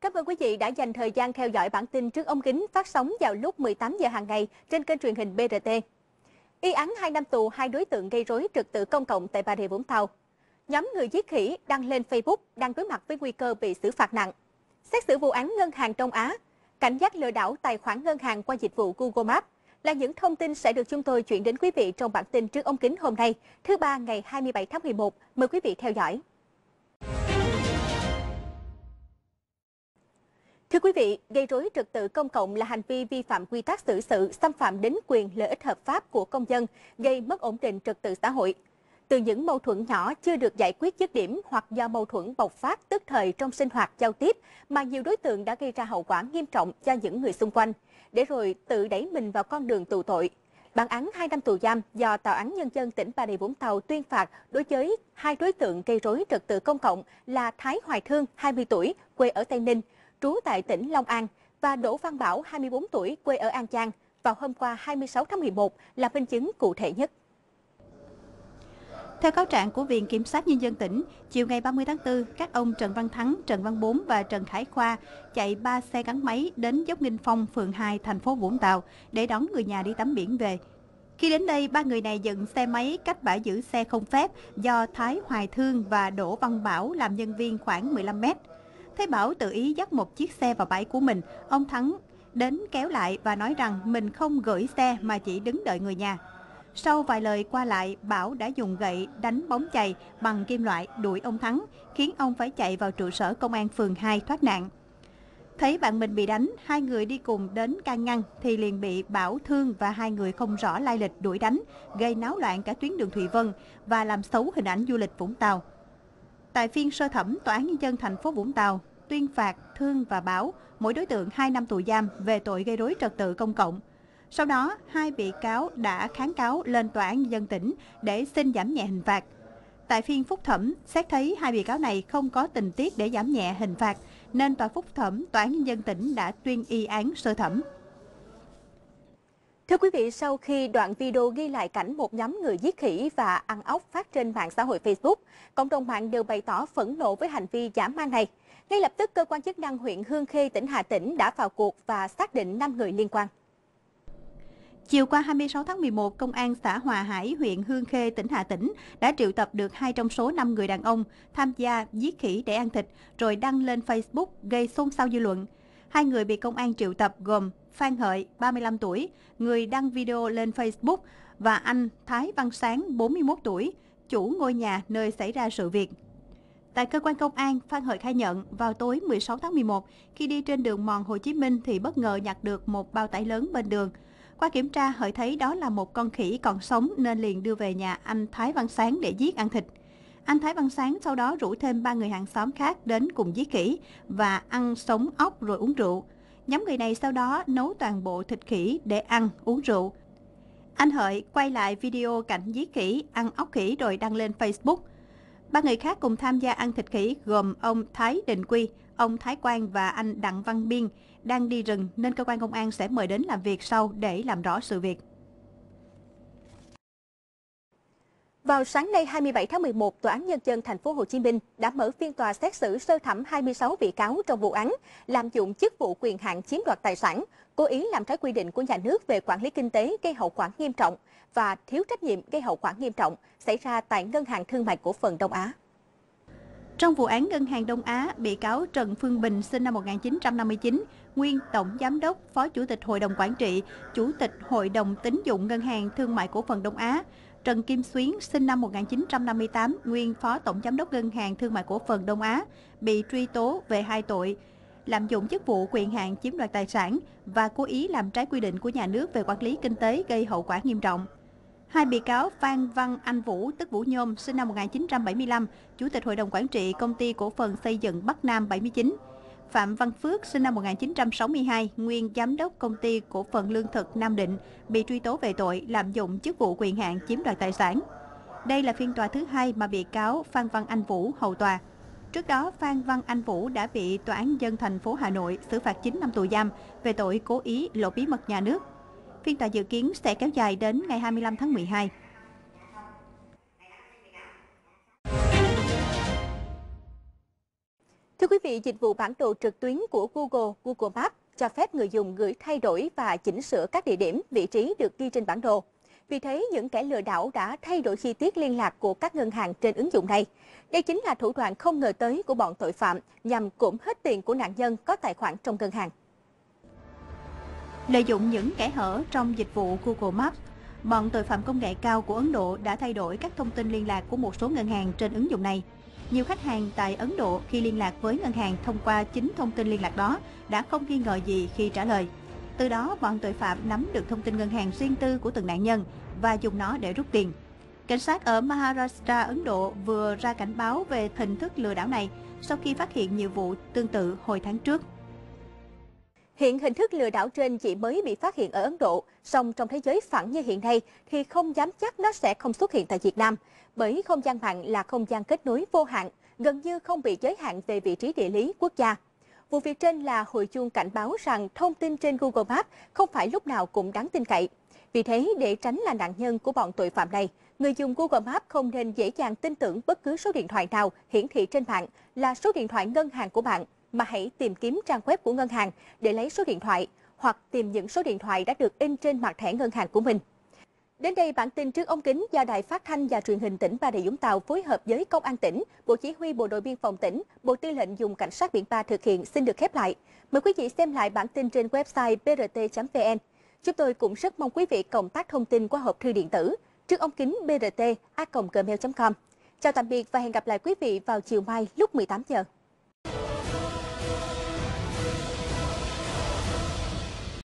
Cảm ơn quý vị đã dành thời gian theo dõi bản tin trước ông kính phát sóng vào lúc 18 giờ hàng ngày trên kênh truyền hình BRT. Y án 2 năm tù hai đối tượng gây rối trật tự công cộng tại Bà Rịa Vũng Tàu. Nhóm người giết khỉ đăng lên Facebook đang đối mặt với nguy cơ bị xử phạt nặng. Xét xử vụ án ngân hàng Đông Á, cảnh giác lừa đảo tài khoản ngân hàng qua dịch vụ Google Maps là những thông tin sẽ được chúng tôi chuyển đến quý vị trong bản tin trước ông kính hôm nay, thứ ba ngày 27 tháng 11. Mời quý vị theo dõi. quý vị, gây rối trật tự công cộng là hành vi vi phạm quy tắc xử sự, xâm phạm đến quyền lợi ích hợp pháp của công dân, gây mất ổn định trật tự xã hội. Từ những mâu thuẫn nhỏ chưa được giải quyết dứt điểm hoặc do mâu thuẫn bộc phát tức thời trong sinh hoạt giao tiếp mà nhiều đối tượng đã gây ra hậu quả nghiêm trọng cho những người xung quanh, để rồi tự đẩy mình vào con đường tù tội. Bản án 2 năm tù giam do Tòa án Nhân dân tỉnh Bà Rịa Vũng Tàu tuyên phạt đối với hai đối tượng gây rối trật tự công cộng là Thái Hoài Thương, 20 tuổi, quê ở Tây Ninh, trú tại tỉnh Long An và Đỗ Văn Bảo, 24 tuổi, quê ở An Giang, vào hôm qua 26 tháng 11 là minh chứng cụ thể nhất. Theo cáo trạng của Viện Kiểm sát Nhân dân tỉnh, chiều ngày 30 tháng 4, các ông Trần Văn Thắng, Trần Văn Bốn và Trần Khải Khoa chạy 3 xe gắn máy đến dốc Nghinh Phong, phường 2, thành phố Vũng Tàu để đón người nhà đi tắm biển về. Khi đến đây, ba người này dựng xe máy cách bãi giữ xe không phép do Thái Hoài Thương và Đỗ Văn Bảo làm nhân viên khoảng 15 mét. Thấy Bảo tự ý dắt một chiếc xe vào bãi của mình, ông Thắng đến kéo lại và nói rằng mình không gửi xe mà chỉ đứng đợi người nhà. Sau vài lời qua lại, Bảo đã dùng gậy đánh bóng chày bằng kim loại đuổi ông Thắng, khiến ông phải chạy vào trụ sở công an phường 2 thoát nạn. Thấy bạn mình bị đánh, hai người đi cùng đến can ngăn thì liền bị Bảo thương và hai người không rõ lai lịch đuổi đánh, gây náo loạn cả tuyến đường Thụy Vân và làm xấu hình ảnh du lịch Vũng Tàu. Tại phiên sơ thẩm Tòa án Nhân dân thành phố Vũng Tàu, tuyên phạt Thương và bảo mỗi đối tượng 2 năm tù giam về tội gây rối trật tự công cộng. Sau đó, hai bị cáo đã kháng cáo lên tòa án dân tỉnh để xin giảm nhẹ hình phạt. Tại phiên phúc thẩm, xét thấy hai bị cáo này không có tình tiết để giảm nhẹ hình phạt, nên tòa phúc thẩm tòa án nhân dân tỉnh đã tuyên y án sơ thẩm quý vị, sau khi đoạn video ghi lại cảnh một nhóm người giết khỉ và ăn ốc phát trên mạng xã hội Facebook, cộng đồng mạng đều bày tỏ phẫn nộ với hành vi giả man này. Ngay lập tức, cơ quan chức năng huyện Hương Khê, tỉnh Hà Tĩnh đã vào cuộc và xác định 5 người liên quan. Chiều qua 26 tháng 11, Công an xã Hòa Hải, huyện Hương Khê, tỉnh Hà Tĩnh đã triệu tập được hai trong số 5 người đàn ông tham gia giết khỉ để ăn thịt rồi đăng lên Facebook gây xôn xao dư luận. Hai người bị công an triệu tập gồm Phan Hợi, 35 tuổi, người đăng video lên Facebook và anh Thái Văn Sáng, 41 tuổi, chủ ngôi nhà nơi xảy ra sự việc. Tại cơ quan công an, Phan Hợi khai nhận vào tối 16 tháng 11, khi đi trên đường mòn Hồ Chí Minh thì bất ngờ nhặt được một bao tải lớn bên đường. Qua kiểm tra, Hợi thấy đó là một con khỉ còn sống nên liền đưa về nhà anh Thái Văn Sáng để giết ăn thịt. Anh Thái Văn Sáng sau đó rủ thêm ba người hàng xóm khác đến cùng giết khỉ và ăn sống ốc rồi uống rượu. Nhóm người này sau đó nấu toàn bộ thịt khỉ để ăn, uống rượu. Anh Hợi quay lại video cảnh giết khỉ, ăn ốc khỉ rồi đăng lên Facebook. Ba người khác cùng tham gia ăn thịt khỉ gồm ông Thái Đình Quy, ông Thái Quang và anh Đặng Văn Biên đang đi rừng nên cơ quan công an sẽ mời đến làm việc sau để làm rõ sự việc. Vào sáng nay 27 tháng 11, Tòa án Nhân dân thành phố Hồ Chí Minh đã mở phiên tòa xét xử sơ thẩm 26 bị cáo trong vụ án lạm dụng chức vụ quyền hạn chiếm đoạt tài sản, cố ý làm trái quy định của nhà nước về quản lý kinh tế gây hậu quả nghiêm trọng và thiếu trách nhiệm gây hậu quả nghiêm trọng xảy ra tại Ngân hàng Thương mại Cổ phần Đông Á. Trong vụ án Ngân hàng Đông Á, bị cáo Trần Phương Bình sinh năm 1959, nguyên Tổng Giám đốc, Phó Chủ tịch Hội đồng Quản trị, Chủ tịch Hội đồng Tín dụng Ngân hàng Thương mại Cổ phần Đông Á, Trần Kim Xuyến, sinh năm 1958, nguyên Phó Tổng Giám đốc Ngân hàng Thương mại Cổ phần Đông Á, bị truy tố về hai tội lạm dụng chức vụ quyền hạn chiếm đoạt tài sản và cố ý làm trái quy định của nhà nước về quản lý kinh tế gây hậu quả nghiêm trọng. Hai bị cáo Phan Văn Anh Vũ, tức Vũ Nhôm, sinh năm 1975, Chủ tịch Hội đồng Quản trị Công ty Cổ phần Xây dựng Bắc Nam 79, Phạm Văn Phước, sinh năm 1962, nguyên giám đốc công ty cổ phần lương thực Nam Định, bị truy tố về tội lạm dụng chức vụ quyền hạn chiếm đoạt tài sản. Đây là phiên tòa thứ hai mà bị cáo Phan Văn Anh Vũ hầu tòa. Trước đó, Phan Văn Anh Vũ đã bị Tòa án dân thành phố Hà Nội xử phạt 9 năm tù giam về tội cố ý lộ bí mật nhà nước. Phiên tòa dự kiến sẽ kéo dài đến ngày 25 tháng 12. vị, dịch vụ bản đồ trực tuyến của Google, Google Maps cho phép người dùng gửi thay đổi và chỉnh sửa các địa điểm, vị trí được ghi trên bản đồ. Vì thế, những kẻ lừa đảo đã thay đổi chi tiết liên lạc của các ngân hàng trên ứng dụng này. Đây chính là thủ đoạn không ngờ tới của bọn tội phạm nhằm cụm hết tiền của nạn nhân có tài khoản trong ngân hàng. Lợi dụng những kẻ hở trong dịch vụ Google Maps, bọn tội phạm công nghệ cao của Ấn Độ đã thay đổi các thông tin liên lạc của một số ngân hàng trên ứng dụng này. Nhiều khách hàng tại Ấn Độ khi liên lạc với ngân hàng thông qua chính thông tin liên lạc đó đã không nghi ngờ gì khi trả lời. Từ đó, bọn tội phạm nắm được thông tin ngân hàng riêng tư của từng nạn nhân và dùng nó để rút tiền. Cảnh sát ở Maharashtra, Ấn Độ vừa ra cảnh báo về hình thức lừa đảo này sau khi phát hiện nhiều vụ tương tự hồi tháng trước. Hiện hình thức lừa đảo trên chỉ mới bị phát hiện ở Ấn Độ, song trong thế giới phẳng như hiện nay thì không dám chắc nó sẽ không xuất hiện tại Việt Nam, bởi không gian mạng là không gian kết nối vô hạn, gần như không bị giới hạn về vị trí địa lý quốc gia. Vụ việc trên là hồi chuông cảnh báo rằng thông tin trên Google Maps không phải lúc nào cũng đáng tin cậy. Vì thế, để tránh là nạn nhân của bọn tội phạm này, người dùng Google Maps không nên dễ dàng tin tưởng bất cứ số điện thoại nào hiển thị trên mạng là số điện thoại ngân hàng của bạn mà hãy tìm kiếm trang web của ngân hàng để lấy số điện thoại hoặc tìm những số điện thoại đã được in trên mặt thẻ ngân hàng của mình. Đến đây bản tin trước ông kính do Đài Phát thanh và Truyền hình tỉnh Bà Rịa Vũng Tàu phối hợp với Công an tỉnh, Bộ Chỉ huy Bộ đội Biên phòng tỉnh, Bộ Tư lệnh dùng Cảnh sát biển Ba thực hiện xin được khép lại. Mời quý vị xem lại bản tin trên website brt.vn. Chúng tôi cũng rất mong quý vị cộng tác thông tin qua hộp thư điện tử trước ông kính brt gmail.com. Chào tạm biệt và hẹn gặp lại quý vị vào chiều mai lúc 18 giờ.